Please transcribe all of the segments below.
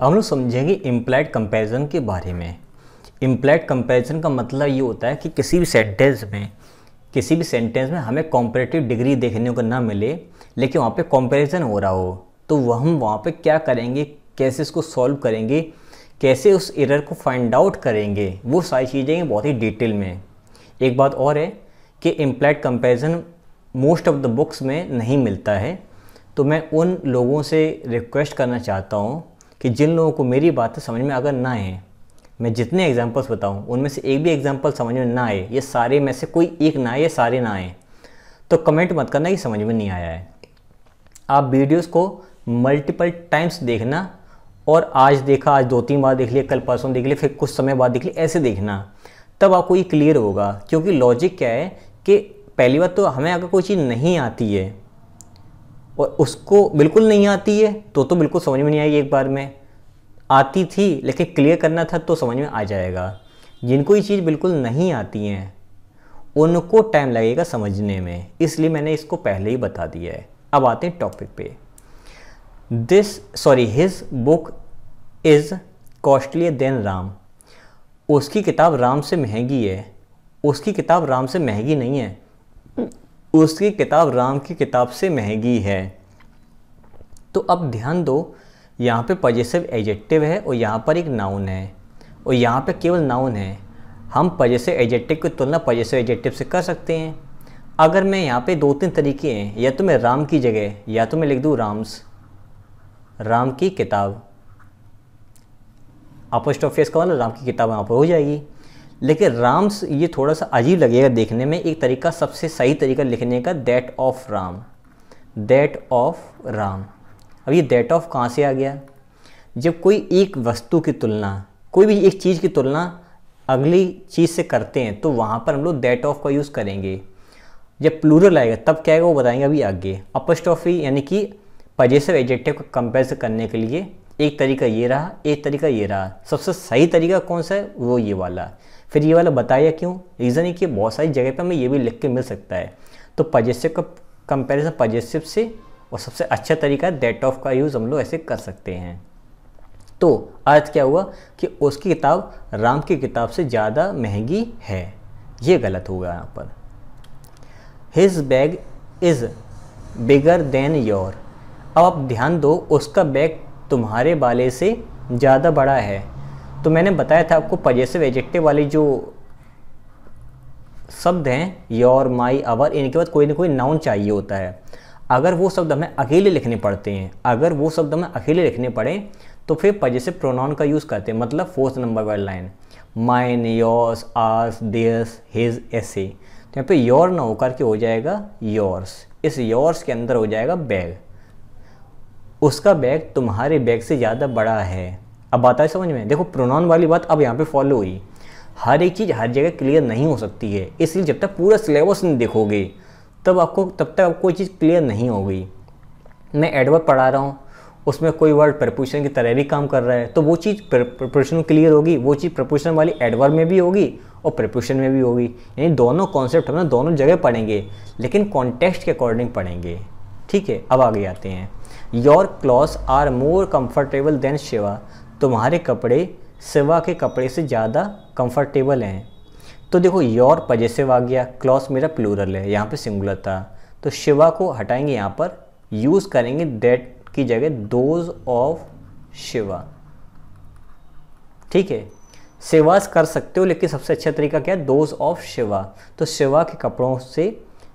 हम लोग समझेंगे इम्प्लाइड कंपैरिजन के बारे में इम्प्लाइड कंपैरिजन का मतलब ये होता है कि किसी भी सेंटेंस में किसी भी सेंटेंस में हमें कॉम्परेटिव डिग्री देखने को ना मिले लेकिन वहाँ पे कंपैरिजन हो रहा हो तो वह हम वहाँ पे क्या करेंगे कैसे इसको सॉल्व करेंगे कैसे उस एरर को फाइंड आउट करेंगे वो सारी चीज़ें बहुत ही डिटेल में एक बात और है कि implied comparison most of the books में नहीं मिलता है तो मैं उन लोगों से रिक्वेस्ट करना चाहता हूँ कि जिन लोगों को मेरी बातें समझ में अगर ना आए मैं जितने एग्जाम्पल्स बताऊँ उनमें से एक भी एग्जाम्पल समझ में ना आए ये सारे में से कोई एक ना आए सारे ना आए तो कमेंट मत करना कि समझ में नहीं आया है आप वीडियोस को मल्टीपल टाइम्स देखना और आज देखा आज दो तीन बार देख लिया कल परसों देख लिया फिर कुछ समय बाद देख लिया ऐसे देखना तब आपको ये क्लियर होगा क्योंकि लॉजिक क्या है कि पहली बात तो हमें अगर कोई चीज़ नहीं आती है और उसको बिल्कुल नहीं आती है तो तो बिल्कुल समझ में नहीं आएगी एक बार में आती थी लेकिन क्लियर करना था तो समझ में आ जाएगा जिनको ये चीज़ बिल्कुल नहीं आती हैं उनको टाइम लगेगा समझने में इसलिए मैंने इसको पहले ही बता दिया है अब आते हैं टॉपिक पे this sorry his book is costly than Ram उसकी किताब राम से महंगी है उसकी किताब राम से महंगी नहीं है उसकी किताब राम की किताब से महंगी है तो अब ध्यान दो यहाँ पे पजेसिव एजेक्टिव है और यहाँ पर एक नाउन है और यहाँ पे केवल नाउन है हम पजेसिव एजेक्टिव की तुलना पजेसिव एजेक्टिव से कर सकते हैं अगर मैं यहाँ पे दो तीन तरीके हैं या तो मैं राम की जगह या तो मैं लिख दूँ राम्स राम की किताब अपोस्टोफियस का वाला मतलब राम की किताब यहाँ पर हो जाएगी लेकिन राम्स ये थोड़ा सा अजीब लगेगा देखने में एक तरीका सबसे सही तरीका लिखने का that of Ram that of Ram अब ये दैट ऑफ कहाँ से आ गया जब कोई एक वस्तु की तुलना कोई भी एक चीज़ की तुलना अगली चीज़ से करते हैं तो वहाँ पर हम लोग दैट ऑफ का यूज़ करेंगे जब प्लूरल आएगा तब क्या है वो बताएंगे अभी आगे अपस्टॉफी यानी कि पजेसिव एडजेक्टिव को कंपेयर करने के लिए एक तरीका ये रहा एक तरीका ये रहा सबसे सही तरीका कौन सा है वो ये वाला फिर ये वाला बताया क्यों रीज़न है कि बहुत सारी जगह पर हमें ये भी लिख के मिल सकता है तो पजेसिव का कंपेरिजन पजेसिव से और सबसे अच्छा तरीका डेट ऑफ का यूज़ हम लोग ऐसे कर सकते हैं तो अर्थ क्या हुआ कि उसकी किताब राम की किताब से ज़्यादा महंगी है ये गलत होगा यहाँ पर his bag is bigger than your अब आप ध्यान दो उसका बैग तुम्हारे वाले से ज़्यादा बड़ा है तो मैंने बताया था आपको पजेसिव एजेक्टिव वाले जो शब्द हैं योर माई अवर इनके बाद कोई ना कोई नाउन चाहिए होता है अगर वो शब्द हमें अकेले लिखने पड़ते हैं अगर वो शब्द हमें अकेले लिखने पड़े तो फिर पजेसिव प्रोनाउन का यूज़ करते हैं मतलब फोर्थ नंबर वाली line mine yours ours theirs his ऐसे तो यहाँ पे योर ना होकर के हो जाएगा योर्स इस योर्स के अंदर हो जाएगा बैग उसका बैग तुम्हारे बैग से ज़्यादा बड़ा है अब बात आए समझ में देखो प्रोनाउन वाली बात अब यहाँ पे फॉलो हुई हर एक चीज़ हर जगह क्लियर नहीं हो सकती है इसलिए जब तक पूरा सिलेबस नहीं देखोगे तब आपको तब तक आपको कोई चीज़ क्लियर नहीं होगी मैं एडवर्ड पढ़ा रहा हूँ उसमें कोई वर्ड प्रपोजिशन की तरह भी काम कर रहा है तो वो चीज़ प्रपोजिशन क्लियर होगी वो चीज़ प्रपोजिशन वाली एडवर्ब में भी होगी और प्रपोजिशन में भी होगी यानी दोनों कॉन्सेप्ट हम दोनों जगह पढ़ेंगे लेकिन कॉन्टेक्स्ट के अकॉर्डिंग पढ़ेंगे ठीक है अब आगे आते हैं your clothes are more comfortable than Shiva तुम्हारे कपड़े सिवा के कपड़े से ज़्यादा कंफर्टेबल हैं तो देखो योर पजेसिव आ गया क्लॉस मेरा प्लूरल है यहाँ पे सिंगुलर था तो शिवा को हटाएंगे यहाँ पर यूज़ करेंगे दैट की जगह दोज ऑफ शिवा ठीक है सेवास कर सकते हो लेकिन सबसे अच्छा तरीका क्या है दोज ऑफ शिवा तो शिवा के कपड़ों से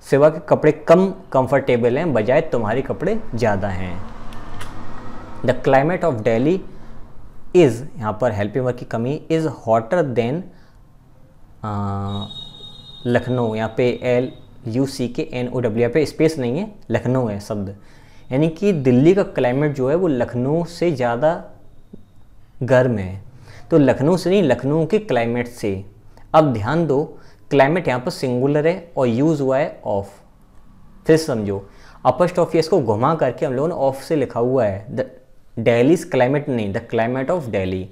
शिवा के कपड़े कम कंफर्टेबल हैं बजाय तुम्हारे कपड़े ज़्यादा हैं the climate of Delhi is यहाँ पर हेल्पिंग वर्क की कमी इज़ हॉटर देन लखनऊ यहाँ पे एल यू सी के एन ओ डब्ल्यू यहाँ पे स्पेस नहीं है लखनऊ है शब्द यानी कि दिल्ली का क्लाइमेट जो है वो लखनऊ से ज़्यादा गर्म है तो लखनऊ से नहीं लखनऊ के क्लाइमेट से अब ध्यान दो क्लाइमेट यहाँ पर सिंगुलर है और यूज़ हुआ है ऑफ फिर समझो अपस्ट स्टॉफियस को घुमा करके हम लोगों ने ऑफ से लिखा हुआ है डेलीज क्लाइमेट नहीं द क्लाइमेट ऑफ डेली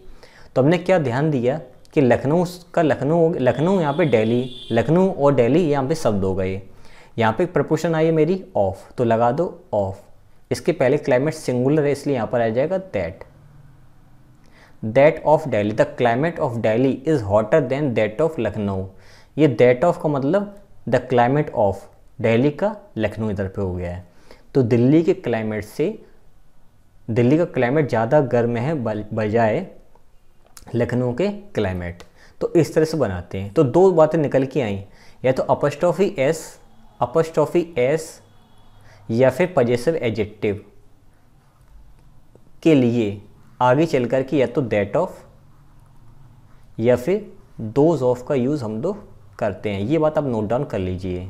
तो हमने क्या ध्यान दिया कि लखनऊ का लखनऊ लखनऊ यहाँ पे डेली लखनऊ और डेली यहाँ पे शब्द हो गए यहाँ पे प्रपोशन आई है मेरी ऑफ तो लगा दो ऑफ इसके पहले क्लाइमेट सिंगुलर है इसलिए यहाँ पर आ जाएगा that that of Delhi the climate of Delhi is hotter than that of Lucknow ये दैट ऑफ का मतलब द क्लाइमेट ऑफ डेली का लखनऊ इधर पे हो गया है तो दिल्ली के क्लाइमेट से दिल्ली का क्लाइमेट ज़्यादा गर्म है बजाय लखनऊ के क्लाइमेट तो इस तरह से बनाते हैं तो दो बातें निकल के आई या तो अपस्टॉफी एस अपस्टॉफी एस या फिर पजेसिव एजेक्टिव के लिए आगे चल कर के या तो दैट ऑफ या फिर दोज ऑफ का यूज़ हम लोग तो करते हैं ये बात आप नोट डाउन कर लीजिए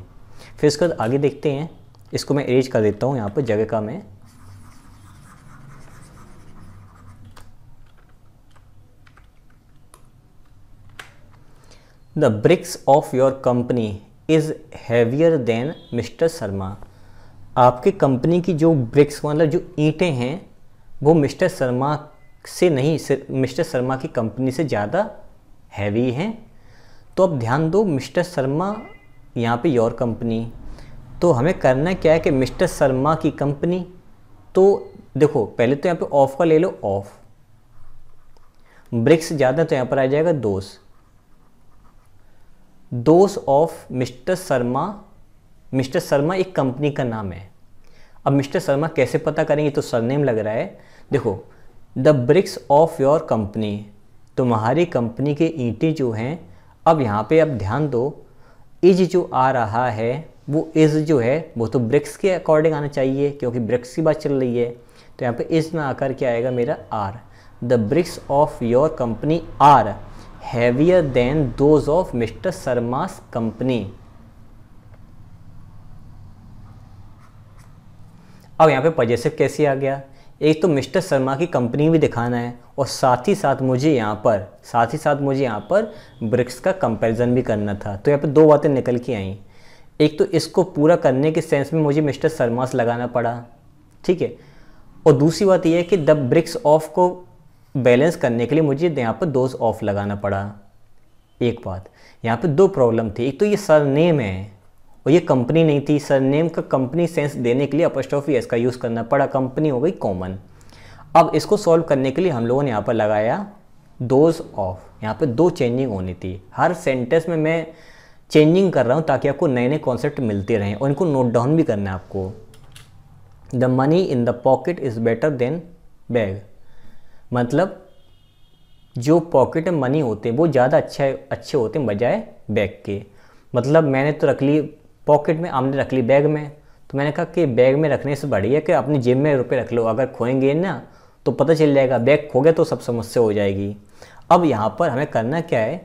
फिर इसके बाद आगे देखते हैं इसको मैं एरेज कर देता हूँ यहाँ पर जगह का मैं the bricks of your company is heavier than mister Sharma आपके कंपनी की जो ब्रिक्स मतलब जो ईंटें हैं वो मिस्टर शर्मा से नहीं मिस्टर शर्मा की कंपनी से ज़्यादा हैवी हैं तो अब ध्यान दो मिस्टर शर्मा यहाँ पे योर कंपनी तो हमें करना क्या है कि मिस्टर शर्मा की कंपनी तो देखो पहले तो यहाँ पे ऑफ़ का ले लो ऑफ़ ब्रिक्स ज़्यादा तो यहाँ पर आ जाएगा दोस्त those of mister Sharma mister Sharma एक कंपनी का नाम है अब मिस्टर शर्मा कैसे पता करेंगे तो सरनेम लग रहा है देखो the bricks of your company तुम्हारी कंपनी के ईंटें जो हैं अब यहाँ पे अब ध्यान दो इज जो आ रहा है वो इज़ जो है वो तो ब्रिक्स के अकॉर्डिंग आना चाहिए क्योंकि ब्रिक्स की बात चल रही है तो यहाँ पे इज़ में आकर क्या आएगा मेरा are the bricks of your company are heavier than those of mister Sharma's company अब यहाँ पे पजेसिव कैसे आ गया एक तो मिस्टर शर्मा की कंपनी भी दिखाना है और साथ ही साथ मुझे यहाँ पर साथ ही साथ मुझे यहाँ पर ब्रिक्स का कंपैरिजन भी करना था तो यहाँ पे दो बातें निकल के आईं एक तो इसको पूरा करने के सेंस में मुझे मिस्टर शर्मास लगाना पड़ा ठीक है और दूसरी बात यह है कि द ब्रिक्स ऑफ को बैलेंस करने के लिए मुझे यहाँ पर दोज ऑफ लगाना पड़ा एक बात यहाँ पे दो प्रॉब्लम थी एक तो ये सर नेम है और ये कंपनी नहीं थी सर नेम का कंपनी सेंस देने के लिए अपस्टॉफी एस का यूज़ करना पड़ा कंपनी हो गई कॉमन अब इसको सॉल्व करने के लिए हम लोगों ने यहाँ पर लगाया दोज ऑफ यहाँ पे दो चेंजिंग होनी थी हर सेंटेंस में मैं चेंजिंग कर रहा हूँ ताकि आपको नए नए कॉन्सेप्ट मिलते रहें और इनको नोट डाउन भी करना है आपको the money in the pocket is better than bag मतलब जो पॉकेट में मनी होते वो ज़्यादा अच्छा अच्छे होते बजाय बैग के मतलब मैंने तो रख ली पॉकेट में आमने रख ली बैग में तो मैंने कहा कि बैग में रखने से बढ़िया कि अपनी जेब में रुपए रख लो अगर खोएंगे ना तो पता चल जाएगा बैग खो गया तो सब समस्या हो जाएगी अब यहाँ पर हमें करना क्या है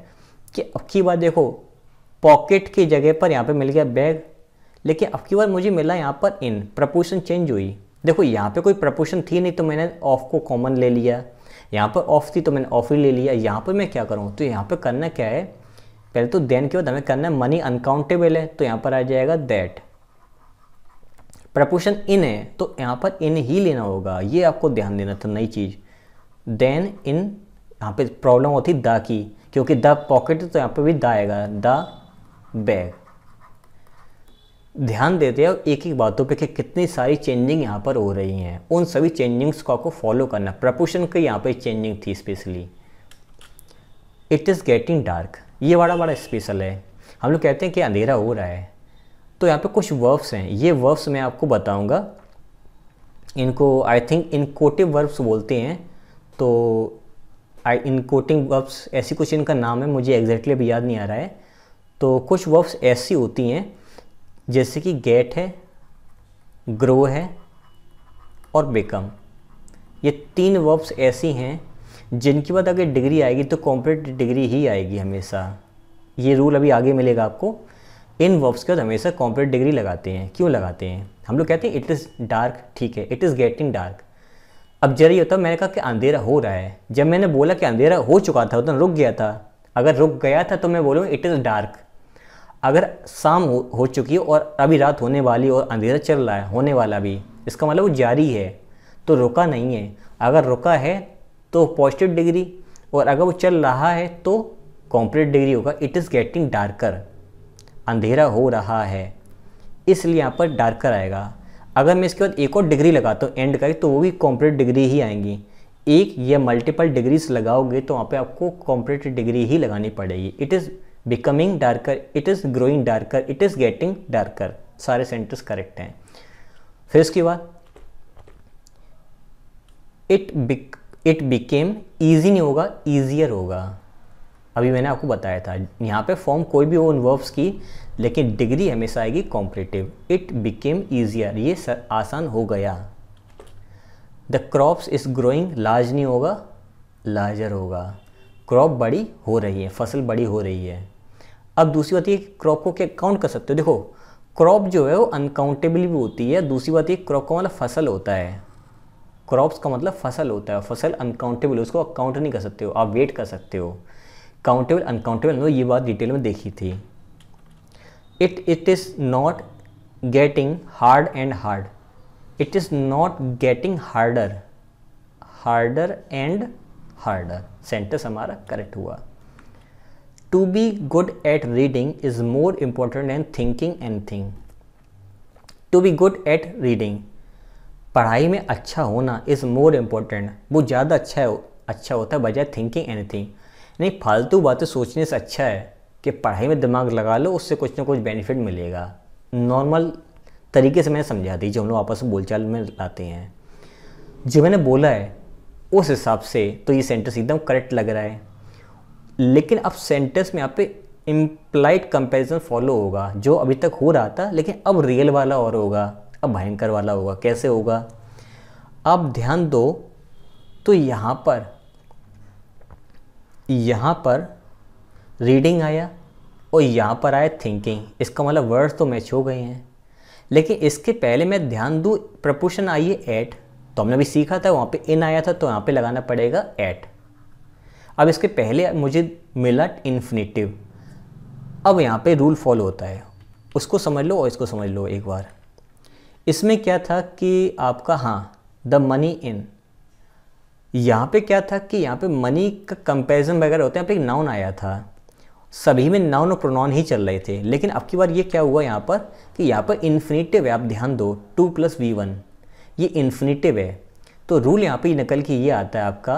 कि अब की बार देखो पॉकेट की जगह पर यहाँ पर मिल गया बैग लेकिन अब की बार मुझे मिला यहाँ पर इन प्रपोशन चेंज हुई देखो यहाँ पे कोई प्रपोशन थी नहीं तो मैंने ऑफ को कॉमन ले लिया यहाँ पर ऑफ थी तो मैंने ऑफ ही ले लिया यहाँ पर मैं क्या करूँ तो यहाँ पर करना क्या है पहले तो देन के बाद हमें करना है मनी अनकाउंटेबल है तो यहाँ पर आ जाएगा दैट प्रपोशन इन है तो यहाँ पर इन ही लेना होगा ये आपको ध्यान देना था नई चीज़ देन इन यहाँ पे प्रॉब्लम होती द की क्योंकि द पॉकेट तो यहाँ पे भी द आएगा द बैग ध्यान देते और एक एक बातों पे कि कितनी सारी चेंजिंग यहाँ पर हो रही हैं उन सभी चेंजिंग्स को आपको फॉलो करना प्रपोशन की यहाँ पर चेंजिंग थी specially it is getting dark ये बड़ा बड़ा स्पेशल है हम लोग कहते हैं कि अंधेरा हो रहा है तो यहाँ पे कुछ वर्ब्स हैं ये वर्ब्स मैं आपको बताऊँगा इनको आई थिंक इन कोटिव वर्ब्स बोलते हैं तो आई इन कोटिंग वर्ब्स ऐसी कुछ इनका नाम है मुझे एग्जैक्टली अभी याद नहीं आ रहा है तो कुछ वर्ब्स ऐसी होती हैं जैसे कि गेट है ग्रो है और बिकम ये तीन वर्ब्स ऐसी हैं जिनके बाद अगर डिग्री आएगी तो कॉम्पिटेटिव डिग्री ही आएगी हमेशा ये रूल अभी आगे मिलेगा आपको इन वर्ब्स के बाद हमेशा कॉम्पिटेटिव डिग्री लगाते हैं क्यों लगाते हैं हम लोग कहते हैं इट इज़ डार्क ठीक है इट इज़ गेटिंग डार्क अब जरा ये होता मैंने कहा कि अंधेरा हो रहा है जब मैंने बोला कि अंधेरा हो चुका था उतना रुक गया था अगर रुक गया था तो मैं बोलूँ इट इज़ डार्क अगर शाम हो, हो चुकी है और अभी रात होने वाली और अंधेरा चल रहा है होने वाला भी इसका मतलब वो जारी है तो रुका नहीं है अगर रुका है तो पॉजिटिव डिग्री और अगर वो चल रहा है तो कॉम्प्लीट डिग्री होगा इट इज़ गेटिंग डार्कर अंधेरा हो रहा है इसलिए यहाँ पर डार्कर आएगा अगर मैं इसके बाद एक और डिग्री लगाता हूँ एंड का तो वो भी कॉम्प्लीट डिग्री ही आएंगी एक या मल्टीपल डिग्रीज लगाओगे तो वहाँ पे आपको कॉम्प्लीट डिग्री ही लगानी पड़ेगी it is becoming darker it is growing darker it is getting darker सारे सेंटेंस करेक्ट हैं फिर उसके बाद इट बिक इट बिकेम ईजी नहीं होगा ईजियर होगा अभी मैंने आपको बताया था यहाँ पे फॉर्म कोई भी हो उन वर्ब्स की लेकिन डिग्री हमेशा आएगी कॉम्परेटिव इट बिकेम ईजियर ये सर आसान हो गया the crops is growing large नहीं होगा लार्जर होगा क्रॉप बड़ी हो रही है फसल बड़ी हो रही है अब दूसरी बात ये क्रॉप को क्या काउंट कर सकते हो देखो क्रॉप जो है वो अनकाउंटेबल भी होती है दूसरी बात ये क्रॉप का मतलब फसल होता है क्रॉप्स का मतलब फसल होता है फसल अनकाउंटेबल उसको आप काउंट नहीं कर सकते हो आप वेट कर सकते हो काउंटेबल मतलब अनकाउंटेबल ये बात डिटेल में देखी थी it it is not getting hard and hard it is not getting harder harder and harder sentence हमारा करेक्ट हुआ to be good at reading is more important an thinking anything to be good at reading पढ़ाई में अच्छा होना is more important वो ज़्यादा अच्छा हो अच्छा होता है बजाय थिंकिंग एनीथिंग नहीं फालतू बातें सोचने से अच्छा है कि पढ़ाई में दिमाग लगा लो उससे कुछ ना कुछ बेनिफिट मिलेगा नॉर्मल तरीके से मैंने समझा दी जो हम लोग आपस में बोलचाल में लाते हैं जो मैंने बोला है उस हिसाब से तो ये सेंटेंस एकदम करेक्ट लग रहा है लेकिन अब सेंटेंस में यहाँ पे इम्प्लाइड कंपेरिजन फॉलो होगा जो अभी तक हो रहा था लेकिन अब रियल वाला और होगा अब भयंकर वाला होगा कैसे होगा अब ध्यान दो तो यहाँ पर यहाँ पर रीडिंग आया और यहाँ पर आया थिंकिंग इसका मतलब वर्ड्स तो मैच हो गए हैं लेकिन इसके पहले मैं ध्यान दूँ प्रपोशन आई है एट तो हमने अभी सीखा था वहाँ पे इन आया था तो यहाँ पे लगाना पड़ेगा एट अब इसके पहले मुझे मिला इन्फिनेटिव अब यहाँ पे रूल फॉलो होता है उसको समझ लो और इसको समझ लो एक बार इसमें क्या था कि आपका हाँ द मनी इन यहाँ पे क्या था कि यहाँ पे मनी का कंपेरिजन वगैरह होता है यहाँ पे एक नाउन आया था सभी में नाउन और प्रोनाउन ही चल रहे थे लेकिन अब की बार ये क्या हुआ यहाँ पर कि यहाँ पर इन्फिनेटिव है आप ध्यान दो टू प्लस वी वन ये इन्फिनेटिव है तो रूल यहाँ पे निकल के ये आता है आपका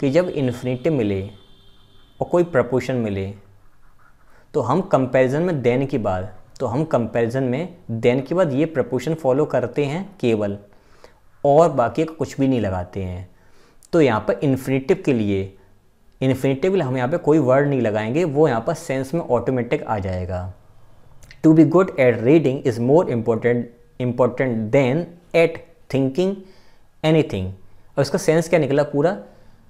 कि जब इन्फिनेटिव मिले और कोई प्रपोशन मिले तो हम कंपैरिजन में देन के बाद तो हम कंपैरिजन में देन के बाद ये प्रपोशन फॉलो करते हैं केवल और बाकी कुछ भी नहीं लगाते हैं तो यहाँ पर इन्फिनिटिव के लिए इन्फिनिटिव के लिए हम यहाँ पे कोई वर्ड नहीं लगाएंगे वो यहाँ पर सेंस में ऑटोमेटिक आ जाएगा to be good at reading is more important important than at thinking thing और इसका सेंस क्या निकला पूरा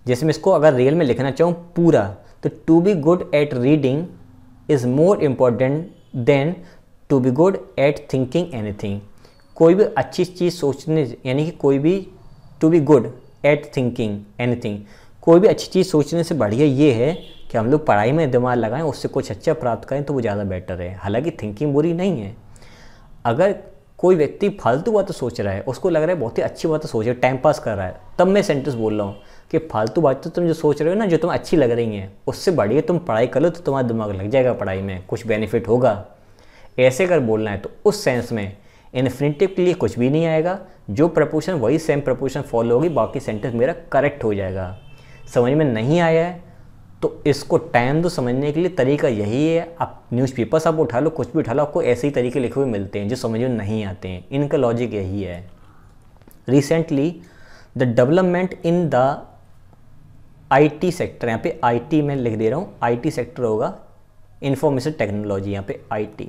जैसे मैं इसको अगर रियल में लिखना चाहूँ पूरा तो to be good at reading is more important than to be good at thinking anything कोई भी अच्छी चीज़ सोचने यानी कि कोई भी to be good at thinking anything कोई भी अच्छी चीज़ सोचने से बढ़िया ये है कि हम लोग पढ़ाई में दिमाग लगाएं उससे कुछ अच्छा प्राप्त करें तो वो ज़्यादा बेटर है हालांकि थिंकिंग बुरी नहीं है अगर कोई व्यक्ति फालतू बात सोच रहा है उसको लग रहा है बहुत ही अच्छी बात सोच रहा है टाइम पास कर रहा है तब मैं सेंटेंस बोल रहा हूँ कि फालतू तो तुम जो सोच रहे हो ना जो तुम अच्छी लग रही हैं उससे बढ़िया तुम पढ़ाई कर लो तो तुम्हारा दिमाग लग जाएगा पढ़ाई में कुछ बेनिफिट होगा ऐसे अगर बोलना है तो उस सेंस में इन्फिनेटिव के लिए कुछ भी नहीं आएगा जो प्रपोशन वही सेम प्रपोशन फॉलो होगी बाकी सेंटेंस मेरा करेक्ट हो जाएगा समझ में नहीं आया है तो इसको टाइम दो समझने के लिए तरीका यही है आप न्यूज़पेपर्स आप उठा लो कुछ भी उठा लो आपको ऐसे ही तरीके लिखे हुए मिलते हैं जो समझ में नहीं आते हैं इनका लॉजिक यही है recently the development in the IT sector यहाँ पे आईटी में लिख दे रहा हूँ आईटी सेक्टर होगा इंफॉर्मेशन टेक्नोलॉजी यहाँ पे आईटी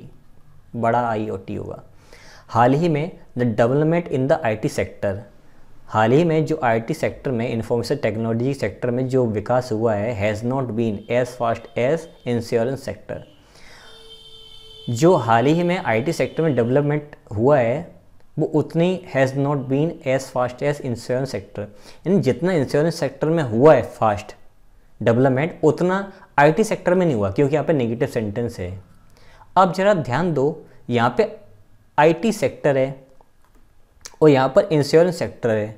बड़ा आईओटी होगा हाल ही में the development in the IT sector हाल ही में जो आईटी सेक्टर में इंफॉर्मेशन टेक्नोलॉजी सेक्टर में जो विकास हुआ है has not been as fast as insurance sector जो हाल ही में आईटी सेक्टर में डेवलपमेंट हुआ है वो उतनी has not been as fast as insurance sector यानी जितना इंश्योरेंस सेक्टर में हुआ है फास्ट डेवलपमेंट उतना आईटी सेक्टर में नहीं हुआ क्योंकि यहाँ पे नेगेटिव सेंटेंस है अब ज़रा ध्यान दो यहाँ पे आईटी सेक्टर है और यहाँ पर इंश्योरेंस सेक्टर है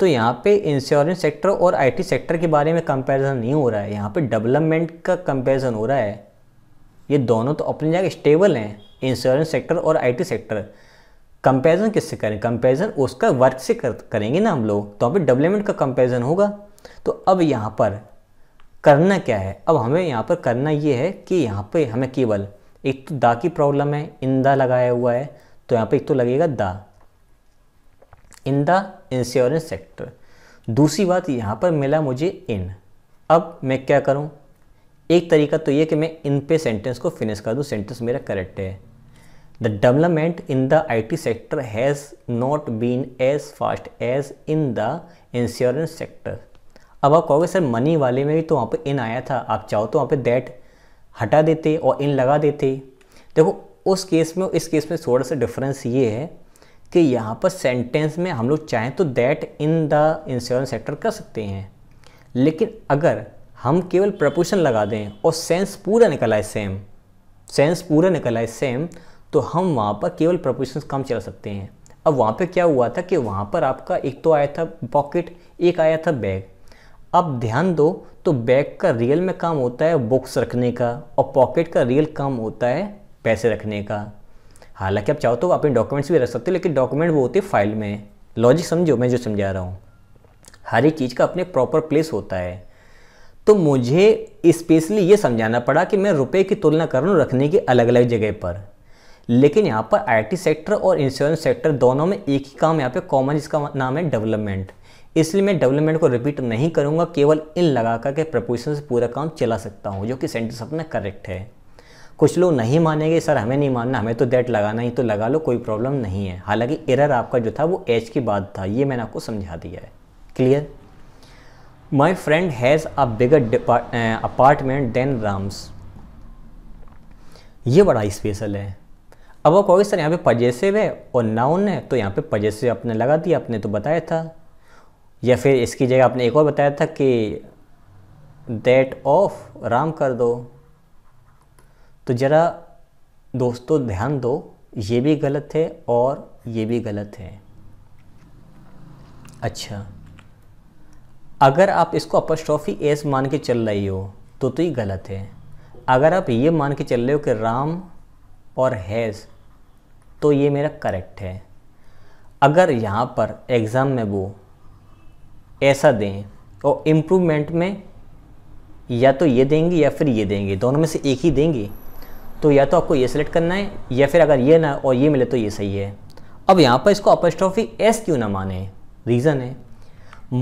तो यहाँ पे इंश्योरेंस सेक्टर और आईटी सेक्टर के बारे में कंपैरिजन नहीं हो रहा है यहाँ पे डेवलपमेंट का कंपैरिजन हो रहा है ये दोनों तो अपनी जगह स्टेबल हैं इंश्योरेंस सेक्टर और आईटी सेक्टर कंपैरिजन किससे करें कंपैरिजन उसका वर्क से कर, करेंगे ना हम लोग तो अभी डेवलपमेंट का कंपैरिजन होगा तो अब यहाँ पर करना क्या है अब हमें यहाँ पर करना ये है कि यहाँ पे हमें केवल एक तो दा की प्रॉब्लम है इंदा लगाया हुआ है तो यहाँ पे एक तो लगेगा दा इन द इंश्योरेंस सेक्टर दूसरी बात यहाँ पर मिला मुझे इन अब मैं क्या करूँ एक तरीका तो ये कि मैं इन पे सेंटेंस को फिनिश कर दूँ सेंटेंस मेरा करेक्ट है the development in the I T sector has not been as fast as in the insurance sector अब आप कहोगे सर मनी वाले में भी तो वहाँ पर इन आया था आप चाहो तो वहाँ पर दैट हटा देते और इन लगा देते देखो उस केस में इस केस में थोड़ा सा डिफरेंस ये है कि यहाँ पर सेंटेंस में हम लोग चाहें तो that in the insurance sector कर सकते हैं लेकिन अगर हम केवल प्रपोशन लगा दें और सेंस पूरा निकला है सेम सेंस पूरा निकला है सेम तो हम वहाँ पर केवल प्रपोजिशन काम चला सकते हैं अब वहाँ पर क्या हुआ था कि वहाँ पर आपका एक तो आया था पॉकेट एक आया था बैग अब ध्यान दो तो बैग का रियल में काम होता है बुक्स रखने का और पॉकेट का रियल काम होता है पैसे रखने का हालांकि आप चाहो तो अपने डॉक्यूमेंट्स भी रख सकते हो लेकिन डॉक्यूमेंट वो होते फाइल में लॉजिक समझो मैं जो समझा रहा हूँ हर एक चीज़ का अपने प्रॉपर प्लेस होता है तो मुझे स्पेशली ये समझाना पड़ा कि मैं रुपए की तुलना कर रहा हूँ रखने की अलग अलग जगह पर लेकिन यहाँ पर आईटी सेक्टर और इंश्योरेंस सेक्टर दोनों में एक ही काम यहाँ पे कॉमन जिसका नाम है डेवलपमेंट इसलिए मैं डेवलपमेंट को रिपीट नहीं करूँगा केवल इन लगा कर के प्रपोजिशन से पूरा काम चला सकता हूँ जो कि सेंटेंस अपना करेक्ट है कुछ लोग नहीं मानेंगे सर हमें नहीं मानना हमें तो डेट लगाना ही तो लगा लो कोई प्रॉब्लम नहीं है हालांकि एरर आपका जो था वो एज की बात था ये मैंने आपको समझा दिया है clear my friend has a bigger apartment than Ram's ये बड़ा स्पेशल है अब वो सर यहाँ पे पजेसिव है और नाउन है तो यहाँ पे पजेसिव आपने लगा दिया आपने तो बताया था या फिर इसकी जगह आपने एक और बताया था कि दैट ऑफ राम कर दो तो ज़रा दोस्तों ध्यान दो ये भी गलत है और ये भी गलत है अच्छा अगर आप इसको अपस्ट्रॉफी एस मान के चल रही हो तो तो ये गलत है अगर आप ये मान के चल रहे हो कि राम और हैज़ तो ये मेरा करेक्ट है अगर यहाँ पर एग्ज़ाम में वो ऐसा दें और तो इम्प्रूवमेंट में या तो ये देंगे या फिर ये देंगे दोनों में से एक ही देंगे तो या तो आपको ये सिलेक्ट करना है या फिर अगर ये ना और ये मिले तो ये सही है अब यहाँ पर इसको अपोस्ट्रॉफी एस क्यों ना माने रीज़न है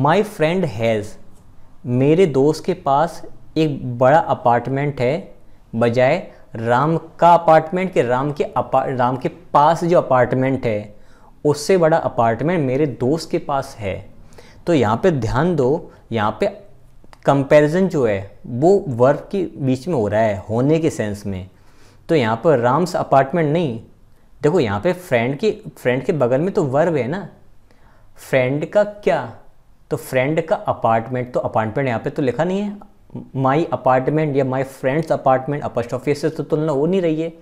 माई फ्रेंड हैज़ मेरे दोस्त के पास एक बड़ा अपार्टमेंट है बजाय राम का अपार्टमेंट के राम के राम के पास जो अपार्टमेंट है उससे बड़ा अपार्टमेंट मेरे दोस्त के पास है तो यहाँ पे ध्यान दो यहाँ पे कंपैरिजन जो है वो वर्ब के बीच में हो रहा है होने के सेंस में तो यहाँ पर राम्स अपार्टमेंट नहीं देखो यहाँ पे फ्रेंड की फ्रेंड के बगल में तो वर्ब है ना फ्रेंड का क्या तो फ्रेंड का अपार्टमेंट तो अपार्टमेंट यहाँ पे तो लिखा नहीं है माई अपार्टमेंट या माई फ्रेंड्स अपार्टमेंट ऑफिस से तो तुलना हो नहीं रही है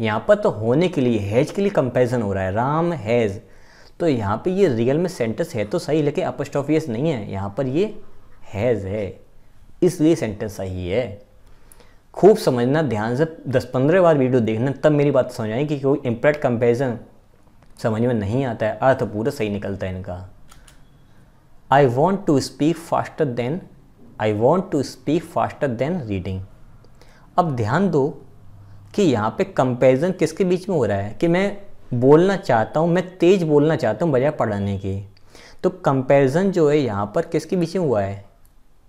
यहाँ पर तो होने के लिए हैज के लिए कंपेरिजन हो रहा है राम हैज़ तो यहाँ पे ये रियल में सेंटेंस है तो सही लेकिन अपस्ट ऑफियस नहीं है यहाँ पर ये हैज़ है इसलिए सेंटेंस सही है खूब समझना ध्यान से दस पंद्रह बार वीडियो देखना तब मेरी बात समझ आएगी कि कोई इम्प्रैक्ट कंपेरिजन समझ में नहीं आता है अर्थ पूरा सही निकलता है इनका I want to speak faster than I want to speak faster than reading अब ध्यान दो कि यहाँ पे कंपैरिजन किसके बीच में हो रहा है कि मैं बोलना चाहता हूँ मैं तेज़ बोलना चाहता हूँ बजाय पढ़ाने की तो कंपैरिजन जो है यहाँ पर किसके बीच में हुआ है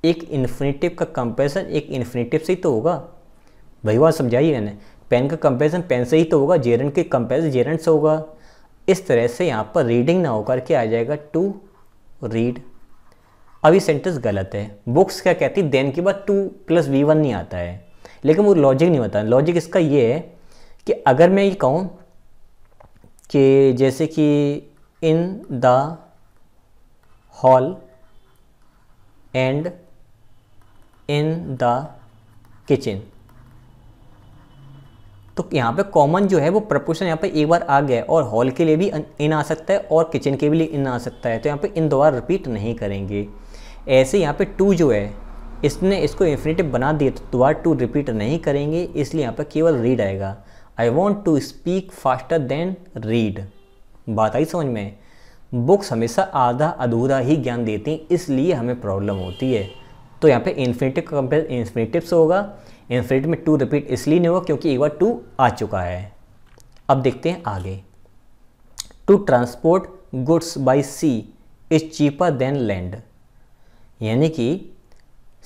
एक इन्फिनेटिव का कंपैरिजन एक इन्फिनेटिव से ही तो होगा भाई बात समझाइए मैंने पेन का कंपैरिजन पेन से ही तो होगा जेरन के कंपेरिजन जेरन से होगा इस तरह से यहाँ पर रीडिंग ना होकर के आ जाएगा टू रीड अभी सेंटेंस गलत है बुक्स क्या कहती देन के बाद टू प्लस वी वन नहीं आता है लेकिन वो लॉजिक नहीं होता लॉजिक इसका ये है कि अगर मैं ये कहूँ कि जैसे कि in the hall and in the kitchen तो यहाँ पे कॉमन जो है वो प्रपोर्शन यहाँ पे एक बार आ गया और हॉल के लिए भी इन आ सकता है और किचन के लिए इन आ सकता है तो यहाँ पे इन दोबारा रिपीट नहीं करेंगे ऐसे यहाँ पे टू जो है इसने इसको इन्फिनेटिव बना दिया तो दोबारा टू रिपीट नहीं करेंगे इसलिए यहाँ पर केवल रीड आएगा I want to speak faster than read बात आई समझ में बुक्स हमेशा आधा अधूरा ही ज्ञान देती हैं इसलिए हमें प्रॉब्लम होती है तो यहाँ पे इन्फिनेटिव कंपेयर इन्फिनेटिव से होगा इन्फिनेटिव में टू रिपीट इसलिए नहीं होगा क्योंकि एक बार टू आ चुका है अब देखते हैं आगे to transport goods by sea is cheaper than land यानी कि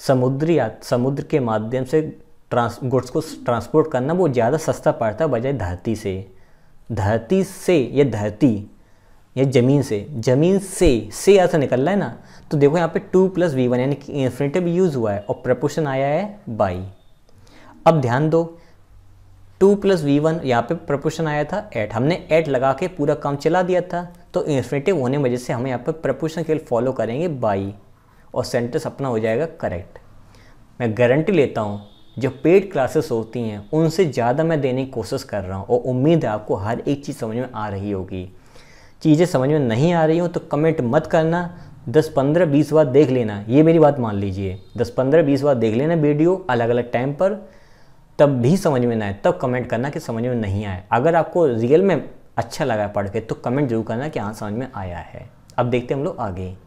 समुद्री समुद्र के माध्यम से ट्रांस गुड्स को ट्रांसपोर्ट करना वो ज़्यादा सस्ता पड़ता है बजाय धरती से धरती से या धरती या ज़मीन से ज़मीन से से ऐसा निकल रहा है ना तो देखो यहाँ पे टू प्लस वी वन यानी कि इन्फिनेटिव यूज़ हुआ है और प्रपोशन आया है बाई अब ध्यान दो टू प्लस वी वन यहाँ पर प्रपोशन आया था एट हमने एट लगा के पूरा काम चला दिया था तो इन्फिनेटिव होने वजह से हम यहाँ पर प्रपोशन केवल फॉलो करेंगे बाई और सेंटेंस अपना हो जाएगा करेक्ट मैं गारंटी लेता हूँ जो पेड क्लासेस होती हैं उनसे ज़्यादा मैं देने की कोशिश कर रहा हूँ और उम्मीद है आपको हर एक चीज़ समझ में आ रही होगी चीज़ें समझ में नहीं आ रही हो तो कमेंट मत करना दस पंद्रह बीस बार देख लेना ये मेरी बात मान लीजिए दस पंद्रह बीस बार देख लेना वीडियो अलग अलग टाइम पर तब भी समझ में ना आए तब कमेंट करना कि समझ में नहीं आए अगर आपको रियल में अच्छा लगा पढ़ के तो कमेंट जरूर करना कि हाँ समझ में आया है अब देखते हैं हम लोग आगे